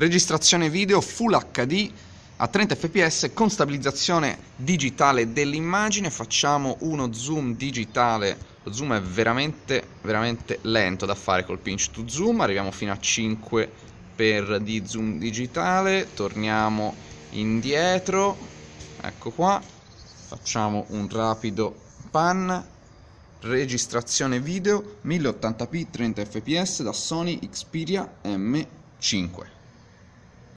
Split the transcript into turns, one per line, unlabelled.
Registrazione video Full HD a 30 fps con stabilizzazione digitale dell'immagine facciamo uno zoom digitale lo zoom è veramente veramente lento da fare col pinch to zoom arriviamo fino a 5 per di zoom digitale torniamo indietro ecco qua facciamo un rapido pan registrazione video 1080p 30 fps da Sony Xperia M5